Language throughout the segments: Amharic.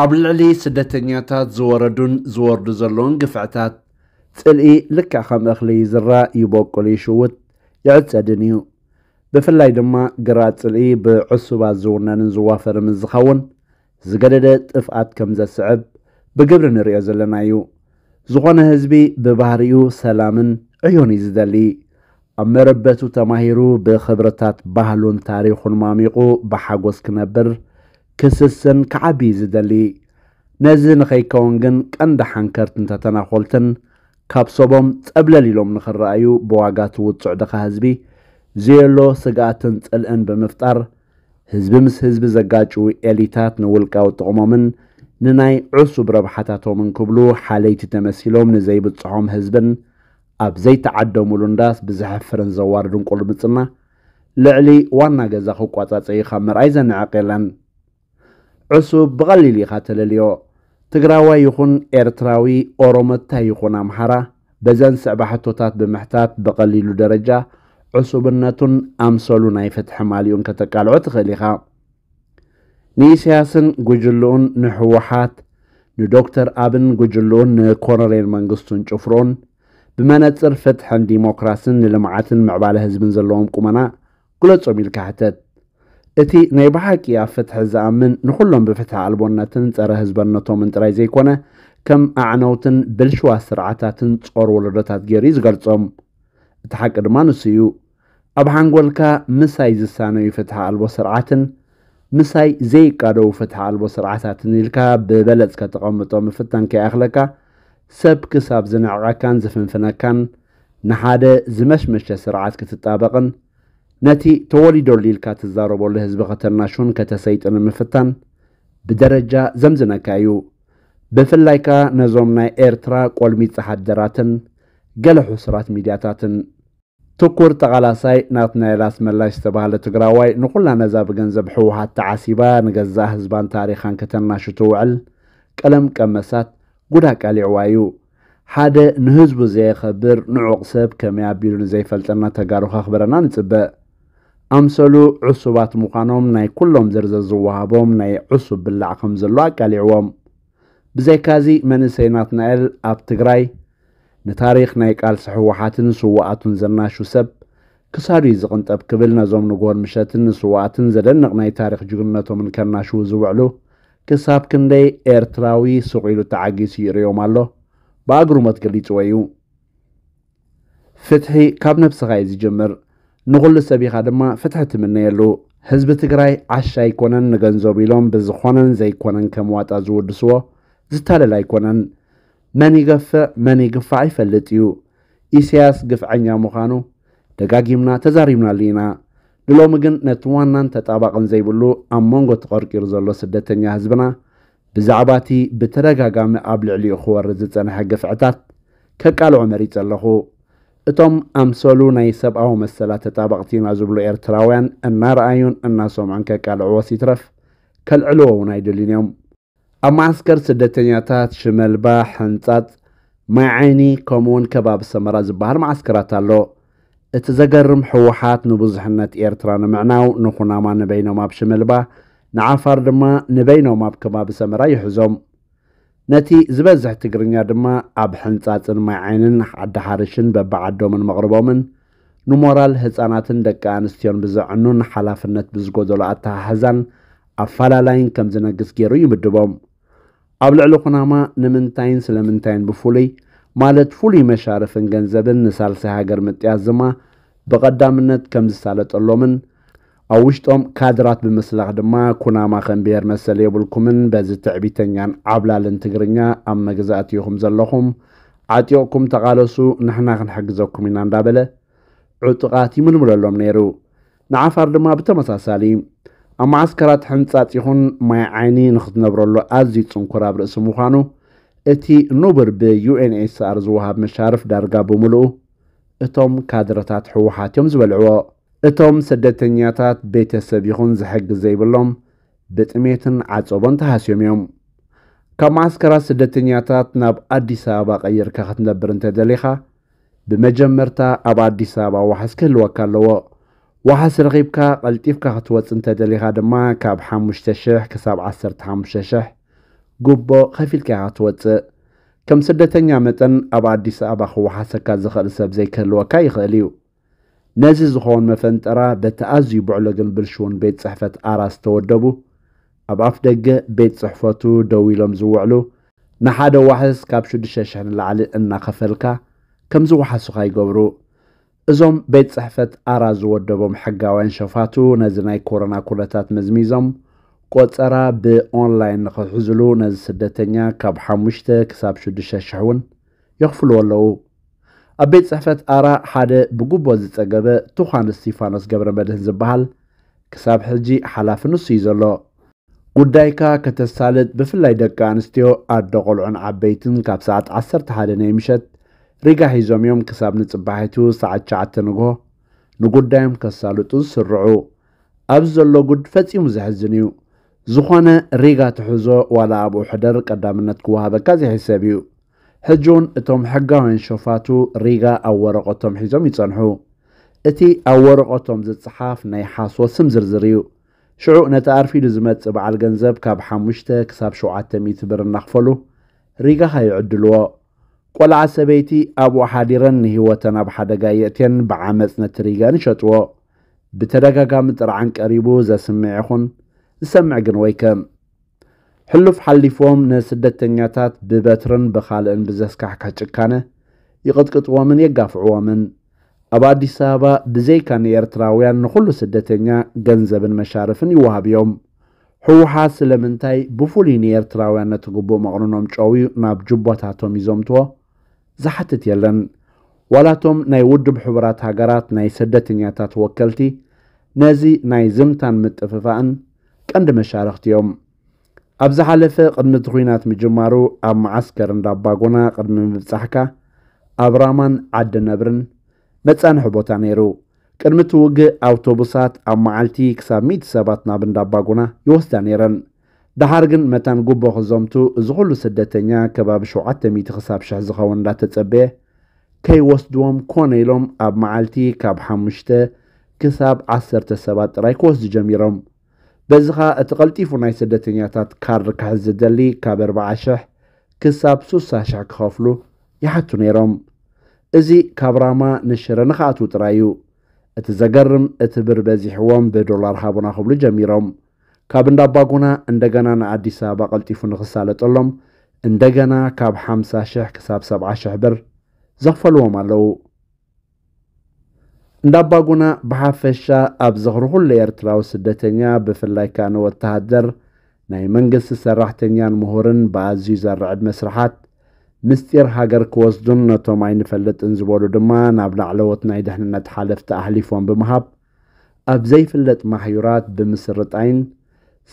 ኣብ ልዕሊ ስደተኛታት ዝወረዱን ዝወርዱ ዘለውን ግፍዕታት ፅልኢ ልክዕ ከም እኽሊ ዝራእ ይበቁል ይሽውት ይዕፀድን እዩ ብፍላይ ድማ ግራ ፅልኢ ብዕሱባት ዝውነንን ዝዋፈርን ዝኸውን ዝገደደ ጥፍኣት ከም ዘስዕብ ብግብሪ ንሪኦ ዘለና እዩ ዝኾነ ህዝቢ ብባህርኡ ሰላምን ዕዮን እዩ ዝደሊ ኣብ መረበቱ ተማሂሩ ብክብርታት ባህሉን ታሪኹን ማሚቑ ብሓጎስ ክነብር ክስስን ክዓቢ ዝደሊ ነዚ ንኸይከውን ግን ቀንዲ ሓንከርትን ተተናኮልትን ካብ ሰቦም ፀብለል ኢሎም ንኽረኣዩ ብዋጋ ትውፅዕ ድኻ ህዝቢ ዘየሎ ስጋኣትን ፅልእን ብምፍጣር ህዝቢ ምስ ህዝቢ ዘጋጩ ኤሊታት ንውልቃዊ ጥቕሞምን ንናይ ዕሱብ ረብሓታቶምን ክብሉ ሓለይቲ ተመሲሎም ንዘይብፅሖም ህዝብን ኣብ ዘይተዓደሙሉ እንዳስ ብዝሕፍርን ዘዋርድን ቁልምፅና ልዕሊ ዋና ገዛ ክቋፃፀዩ ካብ ምርኣይ ዘንዕቕ የለን ዕሱብ ብቐሊሉ ኢኻ ተለልዮ ትግራዋይ ይኹን ኤርትራዊ ኦሮሞታይ ይኹን ኣምሓራ በዘን ስዕባሕቶታት ብምሕታት ብቐሊሉ ደረጃ ዕሱብነቱን ኣምሰሉ ናይ ፍትሒ ማሊኡን ከተቃልዖ ትኽእል ኢኻ ንኢሳያስን ጉጅልኡን ንሕወሓት ንዶክተር ኣብን ጉጅልኡን ንኮነሬል መንግስቱን ጭፍሮን ብመነፅር ፍትሕን ዲሞክራስን ንልምዓትን ምዕባለ ህዝብን ዘለዎም ቁመና ግለጾም ኢልካ ሕተት እቲ ናይ ባሓቂ ኣብ ፍትሒ ዝኣምን ንኩሎም ብፍትሒ ኣልቦነትን ፀረ ህዝበነቶምን ጥራይ ዘይኮነ ከም ኣዕነውትን ብልሽዋ ስርዓታትን ጾር ወለዶታት ገይሩ እዩ ዝገልፆም እቲ ሓቂ ድማ ንስ እዩ ኣብ ሓንጎልካ ምሳይ ዝሳነዩ ፍትሒ ኣልቦ ስርዓትን ምሳይ ዘይቃደው ፍትሒ ኣልቦ ስርዓታትን ኢልካ ብበለፅ ከተቐምጦ ምፍተን ከይኣኽለካ ሰብ ክሳብ ዝነዕቐካን ዝፍንፍነካን ንሓደ ዝመሽመሸ ስርዓት ክትጣበቕን ነቲ ተወሊዶሉ ኢልካ ትዛረበሉ ህዝቢ ከተናሹን ከተሰይጥን ምፍታን ብደረጃ ዘምዝነካ እዩ ብፍላይ ከዓ ነዞም ናይ ኤርትራ ቆልሚ ፀሓደራትን ገለ ሕስራት ሚድያታትን ትኩር ተቓላሳይ ናት ናይ ላስ መላሽ ዝተባሃለ ትግራዋይ ንዅላ ነዛ ብገንዘብ ሕወሓት ተዓሲባ ንገዛ ህዝባን ታሪኻን ከተናሹ ትውዕል ቀለም ቀመሳት ጉዳ ቀሊዕዋ እዩ ሓደ ንህዝቡ ዘየኸብር ንዑቕ ሰብ ከመይ ኣቢሉ ንዘይፈልጠና ተጋሩ ኸኽብረና ንፅበእ ኣምሰሉ ዕሱባት ምዃኖም ናይ ኩሎም ዝርዝር ዝወሃቦም ናይ ዕሱብ ብላዕ ከም ዘሎ ኣቃሊዕዎም ብዘይካዚ መንእሰይናት ናኤል ኣብ ትግራይ ንታሪክ ናይ ቃልሲ ሕወሓትን ስዋኣቱን ዘናሹ ሰብ ክሳዱ እዩ ዝቕንጠብ ክብል ነዞም ንጎሆን ምሸትን ንስዋኣትን ዘደንቕ ናይ ታሪክ ጅግንነቶምን ከናሽዉ ዝውዕሉ ክሳብ ክንደይ ኤርትራዊ ስቕ ኢሉ ተዓጊሱ ይርዮም ኣሎ ብኣግሩመት ገሊፅዎ እዩ ፍትሒ ካብ ነብስኻ እዩ ዝጅምር ንኹሉ ሰብ ኢኻ ድማ ፍትሒ ትምነየሉ ህዝቢ ትግራይ ዓሻ ኣይኮነን ንገንዘብ ኢሎም ብዝኾነን ዘይኮነን ከም ዋጣ ዝውድስዎ ዝተለል ኣይኮነን መን ይገፍእ መን ይግፋዕ ይፈልጥ እዩ ኢስያስ ግፍዐኛ ምዃኑ ደጋጊምና ተዛሪብናሉ ኢና ንሎሚ ግን ነቲ ዋናን ተጣባቕን ዘይብሉ ኣብ መንጎ ተቐርቂሩ ዘሎ ስደተኛ ህዝብና ብዛዕባ እቲ ብተደጋጋሚ ኣብ ልዕሊኡ ክወርድ ዝጸንሐ ግፍዕታት ከቃልዖ መሪፅ ኣለኹ እቶም ኣምሰሉ ናይ ሰብኣዊ መሰላት ተጣባቕቲና ዝብሉ ኤርትራውያን እናረኣዩን እናሰምዑን ከቃልዕ ወሲትረፍ ከልዕልዎ እውን ኣይደልን እዮም ኣብ ማዓስከር ስደተኛታት ሽመልባ ሕንጻጥ ማይ ዓይኒ ከምኡውን ከባቢ ሰመራ ዝበሃል ማዓስከራት ኣሎ እቲ ዘገርም ሕወሓት ንብዙሕነት ኤርትራ ንምዕናው ንኹናማ ንበይኖም ኣብ ሽመልባ ንዓፋር ድማ ንበይኖም ኣብ ከባቢ ሰመራ ይሕዞም ነቲ ዝበዝሕ ትግርኛ ድማ ኣብ ሕንጻፅን ማይ ዓይንን ኣዳሓርሽን በብዓዶምን መቕርቦምን ንሞራል ህፃናትን ደቂ ኣንስትዮን ብዝዕኑን ሓላፍነት ብዝጎደሎ ኣተሓሕዛን ኣፈላላይን ከም ዝነግስ ገይሩ ይምድቦም ኣብ ልዕሊ ኩናማ ንምንታይን ስለምንታይን ብፍሉይ ማለት ፍሉይ መሻርፍን ገንዘብን ንሳልሳይ ሃገር ምጥያዝ ድማ ብቐዳምነት ከም ዝሳለጠሎምን ኣብ ውሽጦም ካድራት ብምስላኽ ድማ ኩናማ ከም ብሔር መሰለ የብልኩምን በዚ ትዕቢተኛን ዓብላልን ትግርኛ ኣብ መግዛእቲ ኢኹም ዘለኹም ዓጢቕኩም ተቓለሱ ንሕና ክንሕግዘኩም ኢና እንዳበለ ዕጡቓት ይምልምለሎም ነይሩ ንዓፋር ድማ ብተመሳሳሊ ኣብ ማዓስከራት ሕንፃፅ ይኹን ማይ ዓይኒ ንኽትነብረሉ ኣዝዩ ፅንኩር ኣብ ርእሲ ምዃኑ እቲ ንቡር ብዩኤንኤስኣር ዝውሃብ መሻርፍ ዳርጋ ብምልኡ እቶም ካድረታት ሕወሓት እዮም ዝበልዕዎ اتوم سدتنياتات بيت سبيخون زحق زيبلوم بتميتن عطوبان تحسيوميوم كماسكرا سدتنياتات ناب عدي سابا غير كاختن برنت دليخا بمجمرتا اب عدي سابا وحسك الوكا لوا وحس رغيبكا قلتيف كاختوات انت دليخا دما كاب حاموش تشيح كساب عصر تحاموش تشيح قبو خفيل كاختوات كم سدتنيا متن اب عدي سابا خو زخل سبزي كالوكا يخليو ነዚ ዝኸውን መፈንጠራ በተኣዝዩ ብዕሎ ብዕሎግን ብልሽውን ቤት ፅሕፈት ኣራስ ተወደቡ ኣብ ኣፍ ደገ ቤት ፅሕፈቱ ደው ኢሎም ዝውዕሉ ንሓደ ዋሕስ ካብ 6,000 ንላዕሊ እናኸፈልካ ከምዚ ዋሓሱኻ ይገብሩ እዞም ቤት ፅሕፈት ኣራ ዝወደቦም ሕጋውያን ሸፋቱ ነዚ ናይ ኮሮና ኩነታት መዝሚዞም ቆፀራ ብኦንላይን ንኽሕዝሉ ነዚ ስደተኛ ካብ 5 ክሳብ 6,000 እውን የኽፍልዎ ኣለዉ ኣብ ቤት ፅሕፈት ኣራ ሓደ ብጉቦ ዝፀገበ ትዃን ስጢፋኖስ ገብረ መድህን ዝበሃል ክሳብ ሕጂ ሓላፊ ንሱ እዩ ዘሎ ጉዳይካ ከተሳልጥ ብፍላይ ደቂ ኣንስትዮ ኣዶ ቆልዑን ዓበይትን ካብ ሰዓት 11 ናይ ምሸት ሪጋ ሒዞም እዮም ክሳብ ንፅባሒቱ ሰዓት 9 ንግሆ ንጉዳዮም ከሳልጡ ዝስርዑ ኣብዚ ዘሎ ጉድ ፈፂሙ ዘሕዝን እዩ ዝኾነ ሪጋ ትሕዞ ዋላ ኣብኡ ሕደር ቀዳምነት ክወሃበካ ዘይሕሰብ እዩ هجون اتوم حقاوين شوفاتو ريغا او ورقوتوم حيزوم يتصنحو اتي او ورقوتوم زد صحاف ناي حاسو سمزرزريو شعو نتعرفي لزمت ابعال قنزب كاب حموشتا كساب شو عتمي تبر نخفلو ريغا هاي عدلوو كوالا عسابيتي ابو حاديران نهيوتان اب حدقايتين بعامتنا تريغا نشطوو بتدقا قامت رعان قريبو زا سمعيخون سمع قنويكم ሕሉፍ ሓሊፎም ንስደተኛታት ብበትርን ብኻልእን ብዘስካሕካ ጭካነ ይቕጥቅጥዎምን የጋፍዕዎምን ኣብ ኣዲስ ኣበባ ብዘይካ ንኤርትራውያን ንኹሉ ስደተኛ ገንዘብን መሻርፍን ይወሃብ እዮም ሕወሓት ስለምንታይ ብፍሉይ ንኤርትራውያን ነቲ ግቡእ መቕንኖም ጨውዩ ናብ ጅቦታቶም ይዘምትዎ ዝሓትት የለን ዋላቶም ናይ ውድብ ሕቡራት ሃገራት ናይ ስደተኛታት ወከልቲ ነዚ ናይ ዝምታን ምጥፍፋእን ቀንዲ መሻርክቲ እዮም ኣብ ዝሓለፈ ቅድሚ እቲ ኩናት ምጅማሩ ኣብ መዓስከር እንዳባጎና ቅድሚ ምብፃሕካ ኣብ ራማን ዓዲ ነብርን መፃንሒ ቦታ ነይሩ ቅድሚ እቲ ውግእ ኣውቶቡሳት ኣብ መዓልቲ ክሳብ ሚት ሰባት ናብ እንዳባጎና ይወስዳ ነይረን ድሓር ግን መታን ጉቦ ክዘምቱ እዚ ኩሉ ስደተኛ ከባቢ 700 ክሳብ ሽሕ ዝኸውን እንዳተፀበየ ከይወስድዎም ኮነ ኢሎም ኣብ መዓልቲ ካብ 5 ክሳብ 1 10 ሰባት ጥራይ ክወስዱ ጀሚሮም በዚ ኸ እቲ ቐልጢፉ ናይ ስደተኛታት ካርድ ክሕዝ ዝደሊ ካብ 40,000 ክሳብ 60,000 ክኸፍሉ ይሓቱ ነይሮም እዚ ካብ ራማ ንሽረ ንኽኣትዉ ጥራይ እዩ እቲ ዘገርም እቲ ብር በዚሕዎም ብዶላር ሃቡና ክብሉ ጀሚሮም ካብ እንዳባጉና እንደገና ንኣዲስ ኣበባ ቐልጢፉ ንኽሳለጠሎም እንደገና ካብ 50,000 ክሳብ 70,000 ብር ዘኽፈልዎም ኣለዉ እንደ ብሓፈሻ ኣብ ዘኽሪ ኩሉ ኤርትራዊ ስደተኛ ብፍላይ ከዓ ንወተሃደር ናይ መንግስቲ ሰራሕተኛን ምሁርን ብኣዝዩ ዘርዕድ መስርሓት ምስጢር ሃገር ክወስዱን ነቶም ኣይንፈልጥን ዝበሉ ድማ ናብ ላዕለዎት ናይ ድሕንነት ሓለፍቲ ኣሕሊፎም ብምሃብ ኣብ ዘይፍለጥ ማሕዩራት ብምስርጣይን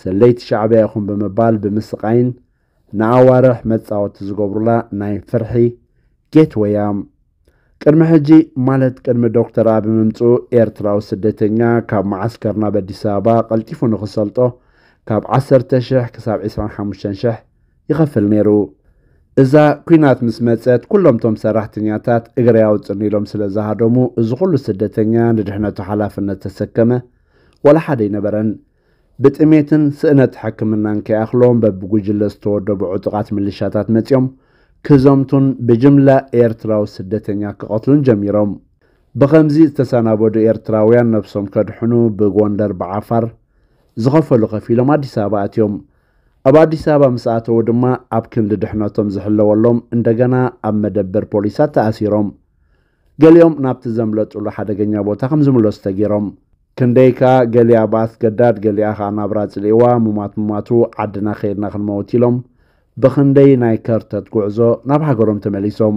ሰለይቲ ሻዕብያ ይኹም ብምባል ብምስቃይን ንኣዋርሕ መፃወቲ ዝገብሩላ ናይ ፍርሒ ጌትወያም كرم حجي مالت كرم دكتر عبي ممتو ايرتراو سدتنيا كاب معسكرنا بدي سابا قلتيفو نخسلتو كاب عصر تشح كساب عسران حموشن شح يغفل نيرو إذا كينات مسمتسات كلهم توم سرحتنياتات إغرياو تنيلوم سلزها دومو إزغولو سدتنيا ندحنا تحالفنا تسكمة ولا حدي نبرن بتأميتن سئنة حكمنا نكي أخلوم ببقو جلستو دوبو عطقات مليشاتات متيوم ክዘምቱን ብጅምላ ኤርትራዊ ስደተኛ ክቐትሉን ጀሚሮም ብኸምዚ ዝተሰናበዱ ኤርትራውያን ነብሶም ከድሕኑ ብጎንደር ብዓፋር ዝኸፈሉ ከፊሎም ኣዲስ ኣበባ ኣትዮም ኣብ ኣዲስ ኣበባ ምስ ኣተዉ ድማ ኣብ ክንዲ ድሕነቶም ዝሕለወሎም እንደገና ኣብ መደበር ፖሊሳት ተኣሲሮም ገሊኦም ናብቲ ዘምለጡሉ ሓደገኛ ቦታ ከም ዝምለሱ ተጊሮም ክንደይ ከዓ ገሊያ ብኣስገዳድ ገሊኣ ከዓ ናብራ ፅልእዋ ሙማት ሙማቱ ዓድና ከይድና ክንመውት ኢሎም ብክንደይ ናይ ከርተት ጉዕዞ ናብ ሃገሮም ተመሊሶም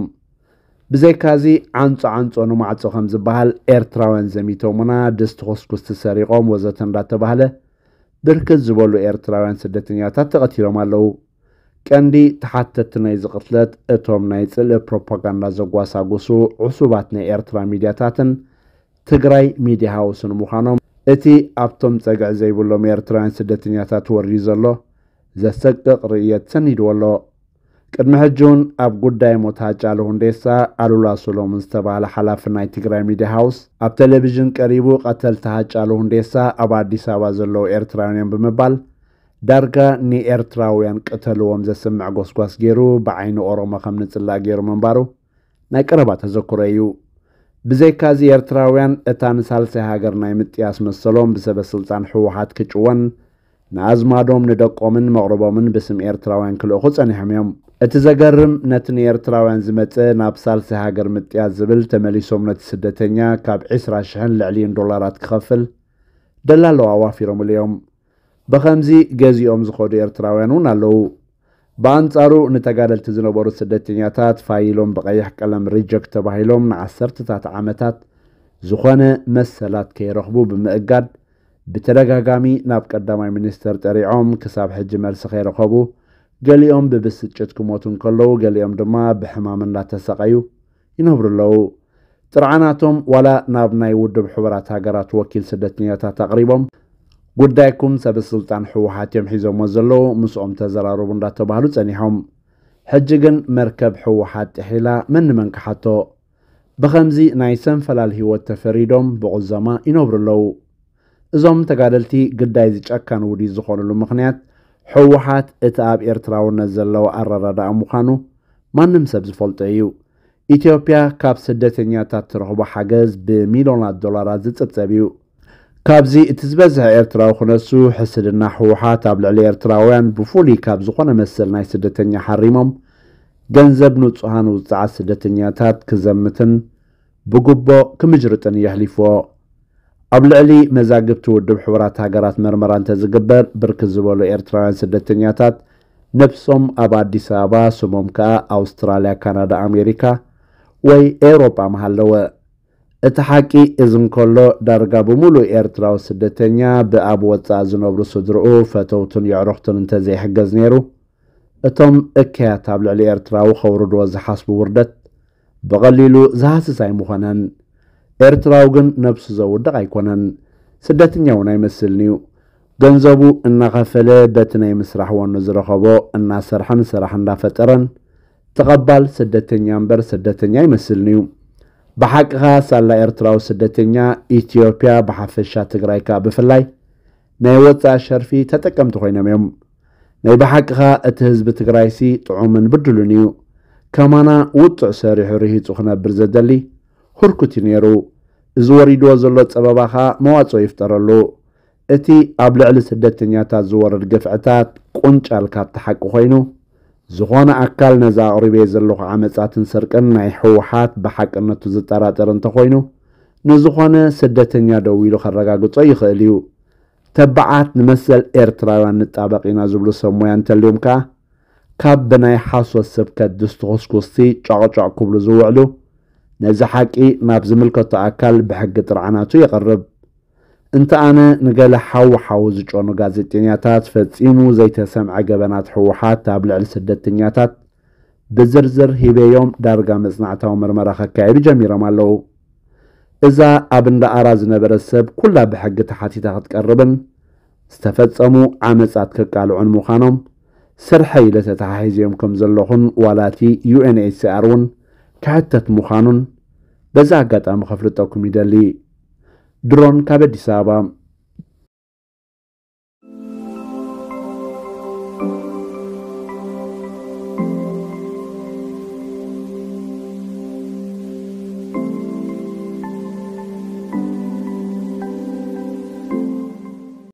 ብዘይካዚ ዓንፆ ዓንፆ ንማዕፆ ከም ዝበሃል ኤርትራውያን ዘሚቶሙና ድስቲ ኮስኩስ ተሰሪቆም ወዘተ እንዳተባሃለ ብርክት ዝበሉ ኤርትራውያን ስደተኛታት ተቐቲሎም ኣለው ቀንዲ ተሓተቲ ናይ ዝቕትለት እቶም ናይ ፅልእ ፕሮፓጋንዳ ዘጓሳጉሱ ዕሱባት ናይ ኤርትራ ሚድያታትን ትግራይ ሚድያ ሃውስን ምዃኖም እቲ ኣብቶም ፀግዕ ዘይብሎም ኤርትራውያን ስደተኛታት ወርዩ ዘሎ ዘሰቅቅ ርእየት ሰኒዱ ኣሎ ቅድሚ ሕጂ እውን ኣብ ጉዳይ ሞት ሃጫሉ ሁንዴሳ ኣሉላ ሶሎሙን ዝተባሃለ ሓላፊ ናይ ትግራይ ሚድያ ሃውስ ኣብ ቴሌቭዥን ቀሪቡ ቀተልቲ ሃጫሉ ሁንዴሳ ኣብ ኣዲስ ኣበባ ዘለዉ ኤርትራውያን ብምባል ዳርጋ ንኤርትራውያን ቅተልዎም ዘስምዕ ጎስጓስ ገይሩ ብዓይኒ ኦሮሞ ከም ንፅላእ ገይሩ ምንባሩ ናይ ቀረባ ተዘክሮ እዩ ብዘይካዚ ኤርትራውያን እታ ንሳልሳይ ሃገር ናይ ምጥያስ መሰሎም ብሰበስልጣን ሕወሓት ክጭወን ንኣዝማዶም ንደቆምን መቕርቦምን ብስም ኤርትራውያን ክልእኹ ጸኒሖም እዮም እቲ ዘገርም ነቲ ንኤርትራውያን ዝመጽእ ናብ ሳልሲ ሃገር ምጥያት ዝብል ተመሊሶም ነቲ ስደተኛ ካብ 20,000 ልዕሊዩን ዶላራት ክኸፍል ደላለዋ ኣዋፊሮምሉ እዮም ብኸምዚ ገዚኦም ዝኸዱ ኤርትራውያን እውን ኣለዉ ብኣንጻሩ ንተጋደልቲ ዝነበሩ ስደተኛታት ፋይሎም ብቐይሕ ቀለም ሪጀክት ተባሂሎም ንዓሰርትታት ዓመታት ዝኾነ መሰላት ከይረኽቡ ብምእጋድ ብተደጋጋሚ ናብ ቀዳማይ ሚኒስተር ጠሪዖም ክሳብ ሕጂ መልሲ ከይረኸቡ ገሊኦም ብብስጭት ክሞቱ እንከለዉ ገሊኦም ድማ ብሕማም እንዳተሰቐዩ ይነብሩ ኣለዉ ጥርዓናቶም ዋላ ናብ ናይ ውድብ ሕቡራት ሃገራት ወኪል ስደተኛታት ኣቕሪቦም ጉዳይኩም ሰበ ስልጣን ሕወሓት እዮም ሒዞሞ ዘለዉ ምስኦም ተዘራርቡ እንዳተባሃሉ ጸኒሖም ሕጂ ግን መርከብ ሕወሓት ጥሒላ መንመን ክሓቶ ብኸምዚ ናይ ሰንፈላል ህይወት ተፈሪዶም ብቑዘማ ይነብሩ ኣለዉ እዞም ተጋደልቲ ግዳይ ዝጨካን ውዲት ዝኾኑሉ ምኽንያት ሕወሓት እቲ ኣብ ኤርትራውነት ዘለዎ ኣረዳድኣ ምዃኑ ማንም ሰብ ዝፈልጦ እዩ ኢትዮጵያ ካብ ስደተኛታት ትረኽቦ ሓገዝ ብሚልዮናት ዶላራት ዝፅብፀብ እዩ ካብዚ እቲ ዝበዝሐ ኤርትራዊ ክነሱ ሕስድና ሕወሓት ኣብ ልዕሊ ኤርትራውያን ብፍሉይ ካብ ዝኾነ መሰል ናይ ስደተኛ ሓሪሞም ገንዘብ ንፁሃን ውፅዓት ስደተኛታት ክዘምትን ብጉቦ ክምጅርጥን የሕሊፍዎ ኣብ ልዕሊ መዛግብቲ ውድብ ሕቡራት ሃገራት መርመራ እንተዝግበር ብርክት ዝበሉ ኤርትራውያን ስደተኛታት ነፍሶም ኣብ ኣዲስ ኣበባ ስሞም ከዓ ኣውስትራልያ፣ ካናዳ፣ ኣሜሪካ ወይ ኤውሮጳ መሃለወ እቲ ሓቂ እዚ እንከሎ ዳርጋ ብምሉእ ኤርትራዊ ስደተኛ ብኣብ ወፃእ ዝነብሩ ስድርኡ ፈተውትን የዕሩኽትን እንተዘይሕገዝ ነይሩ እቶም እከያት ኣብ ልዕሊ ኤርትራዊ ከውርድዎ ዝሓስቡ ውርደት ብቐሊሉ ዝሃስስ ኣይምኾነን ኤርትራው ግን ነብሱ ዘውድቕ ኣይኮነን ስደተኛ እውን ኣይመስልን እዩ ገንዘቡ እናኸፈለ በቲ ናይ ምስራሕ ወኑ ዝረኸቦ እናሰርሐን ስራሕ እንዳፈጠረን ተቐባል ስደተኛ እምበር ስደተኛ ይመስልን እዩ ብሓቂኻ ሳላ ኤርትራዊ ስደተኛ ኢትዮጵያ ብሓፈሻ ትግራይ ካ ብፍላይ ናይ ወፃኢ ሸርፊ ተጠቀምቲ ኮይኖም እዮም ናይ ብሓቂኻ እቲ ህዝቢ ትግራይ ሲ ጥዑምን ብድሉን እዩ ከማና ውጡዕ ሰሪሑ ርሂፁ ክነብር ዘደሊ ህርኩት እዩ ነይሩ እዚ ወሪድዎ ዘሎ ፀበባ ኸኣ መዋፅኦ ይፍጠረሉ እቲ ኣብ ልዕሊ ስደተኛታት ዝወረድ ግፍዕታት ቁንጫል ካብቲ ሓቂ ኮይኑ ዝኾነ ኣካል ነዛ ኣቕሪበየ ዘለኹ ዓመፃትን ስርቅን ናይ ሕወሓት ብሓቅነቱ ዝጠራጠር እንተኮይኑ ንዝኾነ ስደተኛ ደው ኢሉ ከረጋግጾ ይኽእል እዩ ተባዓት ንመሰል ኤርትራውያን ንጣበቕ ኢና ዝብሉ ሰብ ሞያ እንተልዮም ከዓ ካብ ብናይ ሓሶት ስብከት ድስትኽስኩስቲ ጨቕጨቕ ክብሉ ዝውዕሉ ነዚ ሓቂ ናብ ዝምልከቶ ኣካል ብሕጊ ጥርዓናቱ የቕርብ እንተ ኣነ ንገለ ሓውሓው ዝጮኑ ጋዜጠኛታት ፈጺሙ ዘይተሰምዐ ገበናት ሕወሓት ኣብ ልዕሊ ስደተኛታት ብዝርዝር ሂበዮም ዳርጋ መጽናዕታዊ ምርመራ ኸካየዱ ጀሚሮም ኣለዉ እዛ ኣብ እንዳኣራ ዝነበረት ሰብ ኩላ ብሕጊ ተሓቲታ ክትቀርብን ዝተፈጸሙ ዓመጻት ክቃልዑን ምዃኖም ስርሐይ ለተተሓሒዝዮም ከም ዘለኹን ዋላ እቲ ዩኤንኤችሲኣር እውን ክሕተት ምዃኑን በዛ ኣጋጣሚ ከፍልጠኩም ይደሊ ድሮን ካብ ኣዲስ ኣበባ